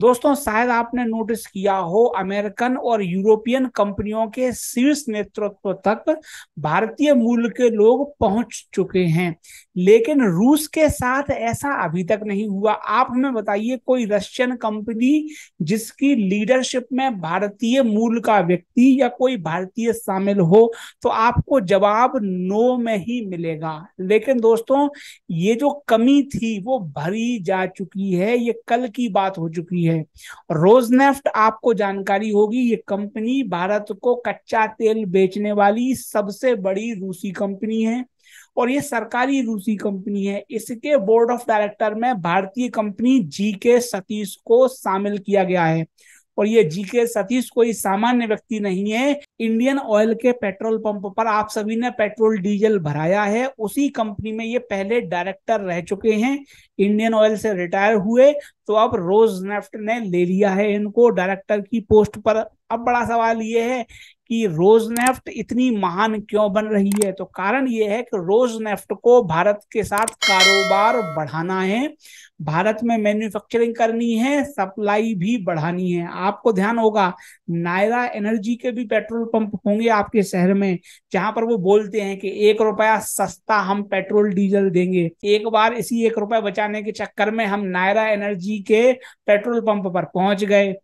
दोस्तों शायद आपने नोटिस किया हो अमेरिकन और यूरोपियन कंपनियों के शीर्ष नेतृत्व तक भारतीय मूल के लोग पहुंच चुके हैं लेकिन रूस के साथ ऐसा अभी तक नहीं हुआ आप हमें बताइए कोई रशियन कंपनी जिसकी लीडरशिप में भारतीय मूल का व्यक्ति या कोई भारतीय शामिल हो तो आपको जवाब नो में ही मिलेगा लेकिन दोस्तों ये जो कमी थी वो भरी जा चुकी है ये कल की बात हो चुकी है है रोजनेफ्ट आपको जानकारी होगी ये कंपनी भारत को कच्चा तेल बेचने वाली सबसे बड़ी रूसी कंपनी है और ये सरकारी रूसी कंपनी है इसके बोर्ड ऑफ डायरेक्टर में भारतीय कंपनी जी के सतीश को शामिल किया गया है और ये जीके सतीश कोई सामान्य व्यक्ति नहीं है इंडियन ऑयल के पेट्रोल पंप पर आप सभी ने पेट्रोल डीजल भराया है उसी कंपनी में ये पहले डायरेक्टर रह चुके हैं इंडियन ऑयल से रिटायर हुए तो अब रोज नेफ्ट ने ले लिया है इनको डायरेक्टर की पोस्ट पर अब बड़ा सवाल ये है कि रोज नेफ्ट इतनी महान क्यों बन रही है तो कारण ये है कि रोज नेफ्ट को भारत के साथ कारोबार बढ़ाना है भारत में मैन्युफैक्चरिंग करनी है सप्लाई भी बढ़ानी है आपको ध्यान होगा नायरा एनर्जी के भी पेट्रोल पंप होंगे आपके शहर में जहां पर वो बोलते हैं कि एक रुपया सस्ता हम पेट्रोल डीजल देंगे एक बार इसी एक रुपया बचाने के चक्कर में हम नायरा एनर्जी के पेट्रोल पंप पर पहुंच गए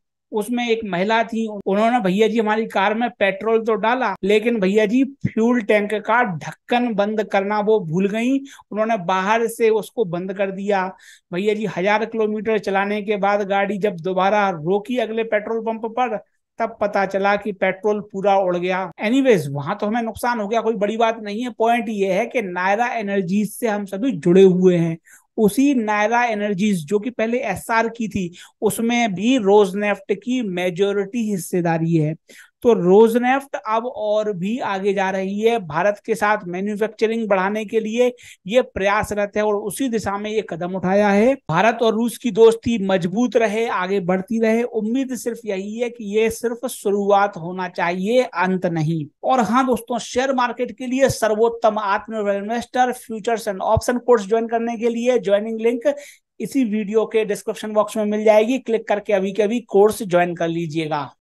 उसमें एक महिला थी उन्होंने भैया जी हमारी कार में पेट्रोल तो डाला लेकिन भैया जी फ्यूल टैंक का ढक्कन बंद करना वो भूल गई उन्होंने बाहर से उसको बंद कर दिया भैया जी हजार किलोमीटर चलाने के बाद गाड़ी जब दोबारा रोकी अगले पेट्रोल पंप पर तब पता चला कि पेट्रोल पूरा उड़ गया एनीवेज वहां तो हमें नुकसान हो गया कोई बड़ी बात नहीं है पॉइंट ये है कि नायरा एनर्जीज से हम सभी जुड़े हुए हैं उसी नायरा एनर्जीज जो कि पहले एसआर की थी उसमें भी रोजनेफ्ट की मेजोरिटी हिस्सेदारी है तो रोजनेफ्ट अब और भी आगे जा रही है भारत के साथ मैन्युफैक्चरिंग बढ़ाने के लिए ये प्रयासरत है और उसी दिशा में ये कदम उठाया है भारत और रूस की दोस्ती मजबूत रहे आगे बढ़ती रहे उम्मीद सिर्फ यही है कि ये सिर्फ शुरुआत होना चाहिए अंत नहीं और हाँ दोस्तों शेयर मार्केट के लिए सर्वोत्तम आत्मनिर्भर investor futures and option course join करने के लिए ज्वाइनिंग लिंक इसी वीडियो के डिस्क्रिप्शन बॉक्स में मिल जाएगी क्लिक करके अभी के अभी कोर्स ज्वाइन कर लीजिएगा